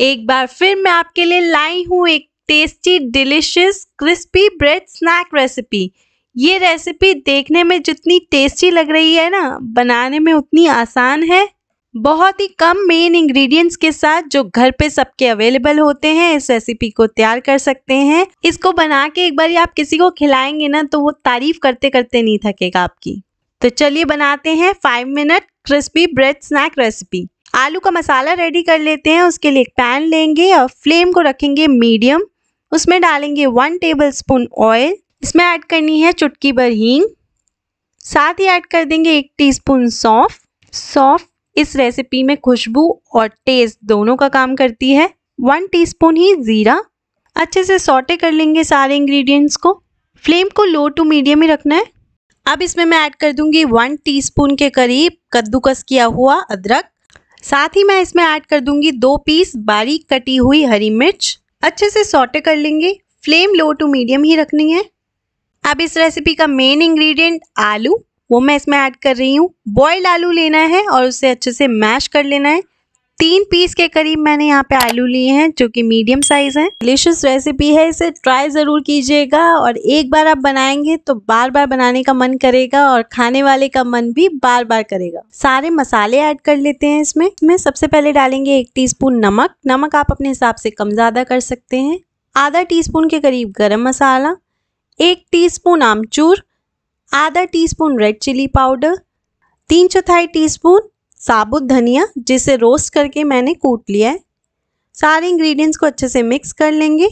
एक बार फिर मैं आपके लिए लाई हूँ एक tasty delicious crispy bread snack recipe ये रेसिपी देखने में जितनी टेस्टी लग रही है ना बनाने में उतनी आसान है बहुत ही कम मेन इंग्रेडिएंट्स के साथ जो घर पे सबके अवेलेबल होते हैं इस रेसिपी को तैयार कर सकते हैं इसको बना के एक बार आप किसी को खिलाएंगे ना तो वो तारीफ करते करते नहीं थकेगा आपकी तो चलिए बनाते हैं five minute crispy bread snack recipe आलू का मसाला रेडी कर लेते हैं उसके लिए एक पैन लेंगे और फ्लेम को रखेंगे मीडियम उसमें डालेंगे वन टेबल स्पून ऑयल इसमें ऐड करनी है चुटकी भर हींग साथ ही ऐड कर देंगे एक टीस्पून सौंफ सौंफ इस रेसिपी में खुशबू और टेस्ट दोनों का काम करती है वन टीस्पून ही ज़ीरा अच्छे से सॉटे कर लेंगे सारे इंग्रेडिएंट्स को फ्लेम को लो टू मीडियम ही रखना है अब इसमें मैं ऐड कर दूंगी वन टीस्पून के करीब कद्दूकस किया हुआ अदरक साथ ही मैं इसमें ऐड कर दूंगी दो पीस बारीक कटी हुई हरी मिर्च अच्छे से सॉटे कर लेंगे फ्लेम लो टू मीडियम ही रखनी है अब इस रेसिपी का मेन इंग्रेडिएंट आलू वो मैं इसमें ऐड कर रही हूँ बॉयल्ड आलू लेना है और उसे अच्छे से मैश कर लेना है तीन पीस के करीब मैंने यहाँ पे आलू लिए हैं जो कि मीडियम साइज है डिलिशियस रेसिपी है इसे ट्राई ज़रूर कीजिएगा और एक बार आप बनाएंगे तो बार बार बनाने का मन करेगा और खाने वाले का मन भी बार बार करेगा सारे मसाले ऐड कर लेते हैं इसमें मैं सबसे पहले डालेंगे एक टीस्पून नमक नमक आप अपने हिसाब से कम ज़्यादा कर सकते हैं आधा टी के करीब गर्म मसाला एक टी आमचूर आधा टी रेड चिली पाउडर तीन चौथाई स्पून साबुत धनिया जिसे रोस्ट करके मैंने कूट लिया है सारे इंग्रेडिएंट्स को अच्छे से मिक्स कर लेंगे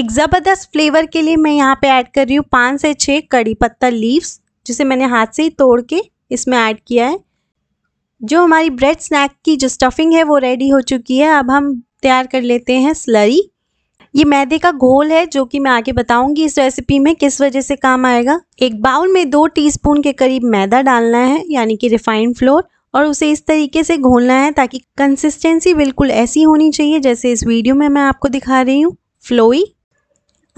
एक ज़बरदस्त फ्लेवर के लिए मैं यहाँ पे ऐड कर रही हूँ पाँच से छः कड़ी पत्ता लीव्स जिसे मैंने हाथ से ही तोड़ के इसमें ऐड किया है जो हमारी ब्रेड स्नैक की जो स्टफिंग है वो रेडी हो चुकी है अब हम तैयार कर लेते हैं स्लरी ये मैदे का घोल है जो कि मैं आगे बताऊंगी इस रेसिपी में किस वजह से काम आएगा एक बाउल में दो टीस्पून के करीब मैदा डालना है यानी कि रिफाइंड फ्लोर और उसे इस तरीके से घोलना है ताकि कंसिस्टेंसी बिल्कुल ऐसी होनी चाहिए जैसे इस वीडियो में मैं आपको दिखा रही हूँ फ्लोई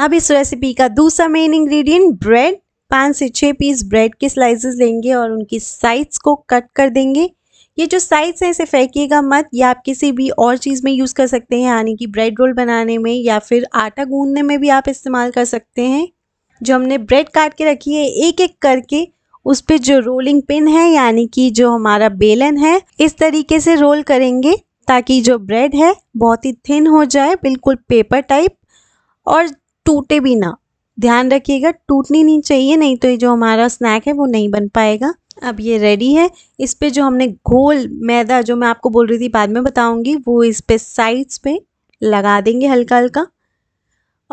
अब इस रेसिपी का दूसरा मेन इंग्रेडिएंट ब्रेड पाँच से छः पीस ब्रेड के स्लाइसेस लेंगे और उनकी साइड्स को कट कर देंगे ये जो साइड्स हैं इसे फेंकीगा मत या आप किसी भी और चीज़ में यूज़ कर सकते हैं यानी कि ब्रेड रोल बनाने में या फिर आटा गूंदने में भी आप इस्तेमाल कर सकते हैं जो हमने ब्रेड काट के रखी है एक एक करके उस पे जो रोलिंग पिन है यानी कि जो हमारा बेलन है इस तरीके से रोल करेंगे ताकि जो ब्रेड है बहुत ही थिन हो जाए बिल्कुल पेपर टाइप और टूटे भी ना ध्यान रखिएगा टूटनी नहीं चाहिए नहीं तो ये जो हमारा स्नैक है वो नहीं बन पाएगा अब ये रेडी है इस पे जो हमने घोल मैदा जो मैं आपको बोल रही थी बाद में बताऊंगी वो इस पे साइड्स पे लगा देंगे हल्का हल्का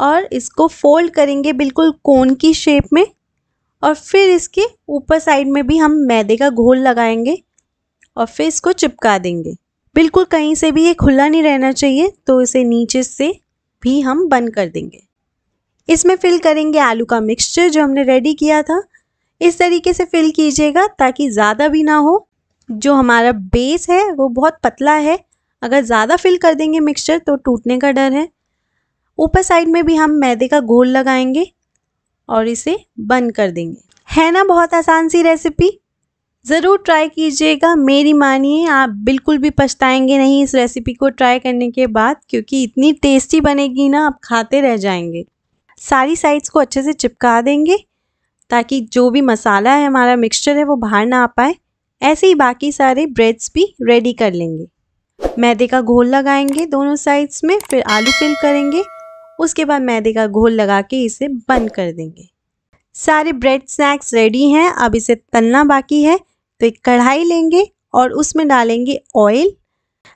और इसको फोल्ड करेंगे बिल्कुल कोन की शेप में और फिर इसके ऊपर साइड में भी हम मैदे का घोल लगाएंगे और फिर इसको चिपका देंगे बिल्कुल कहीं से भी ये खुला नहीं रहना चाहिए तो इसे नीचे से भी हम बंद कर देंगे इसमें फिल करेंगे आलू का मिक्सचर जो हमने रेडी किया था इस तरीके से फिल कीजिएगा ताकि ज़्यादा भी ना हो जो हमारा बेस है वो बहुत पतला है अगर ज़्यादा फिल कर देंगे मिक्सचर तो टूटने का डर है ऊपर साइड में भी हम मैदे का घोल लगाएंगे और इसे बंद कर देंगे है ना बहुत आसान सी रेसिपी ज़रूर ट्राई कीजिएगा मेरी मानिए आप बिल्कुल भी पछताएंगे नहीं इस रेसिपी को ट्राई करने के बाद क्योंकि इतनी टेस्टी बनेगी ना आप खाते रह जाएंगे सारी साइड्स को अच्छे से चिपका देंगे ताकि जो भी मसाला है हमारा मिक्सचर है वो बाहर ना आ पाए ऐसे ही बाकी सारे ब्रेड्स भी रेडी कर लेंगे मैदे का घोल लगाएंगे दोनों साइड्स में फिर आलू फिल करेंगे उसके बाद मैदे का घोल लगा के इसे बंद कर देंगे सारे ब्रेड स्नैक्स रेडी हैं अब इसे तलना बाकी है तो एक कढ़ाई लेंगे और उसमें डालेंगे ऑयल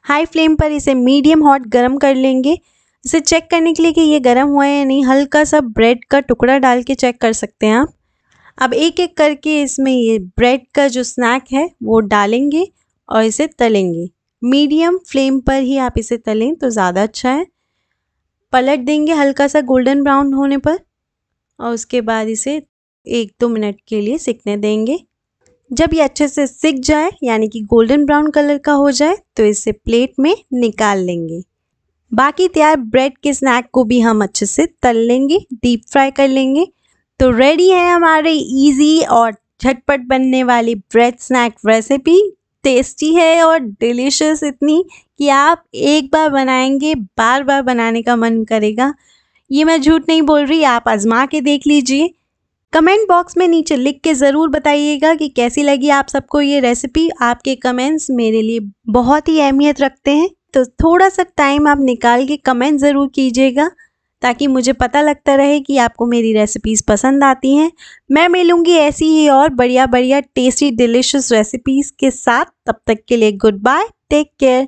हाई फ्लेम पर इसे मीडियम हॉट गर्म कर लेंगे इसे चेक करने के लिए कि ये गर्म हुआ है या नहीं हल्का सा ब्रेड का टुकड़ा डाल के चेक कर सकते हैं आप अब एक एक करके इसमें ये ब्रेड का जो स्नैक है वो डालेंगे और इसे तलेंगे मीडियम फ्लेम पर ही आप इसे तलें तो ज़्यादा अच्छा है पलट देंगे हल्का सा गोल्डन ब्राउन होने पर और उसके बाद इसे एक दो मिनट के लिए सिकने देंगे जब ये अच्छे से सिक जाए यानी कि गोल्डन ब्राउन कलर का हो जाए तो इसे प्लेट में निकाल लेंगे बाकी तैयार ब्रेड के स्नैक को भी हम अच्छे से तल लेंगे डीप फ्राई कर लेंगे तो रेडी है हमारे इजी और झटपट बनने वाली ब्रेड स्नैक रेसिपी टेस्टी है और डिलीशियस इतनी कि आप एक बार बनाएंगे बार बार बनाने का मन करेगा ये मैं झूठ नहीं बोल रही आप आजमा के देख लीजिए कमेंट बॉक्स में नीचे लिख के ज़रूर बताइएगा कि कैसी लगी आप सबको ये रेसिपी आपके कमेंट्स मेरे लिए बहुत ही अहमियत रखते हैं तो थोड़ा सा टाइम आप निकाल के कमेंट ज़रूर कीजिएगा ताकि मुझे पता लगता रहे कि आपको मेरी रेसिपीज़ पसंद आती हैं मैं मिलूँगी ऐसी ही और बढ़िया बढ़िया टेस्टी डिलिशियस रेसिपीज़ के साथ तब तक के लिए गुड बाय टेक केयर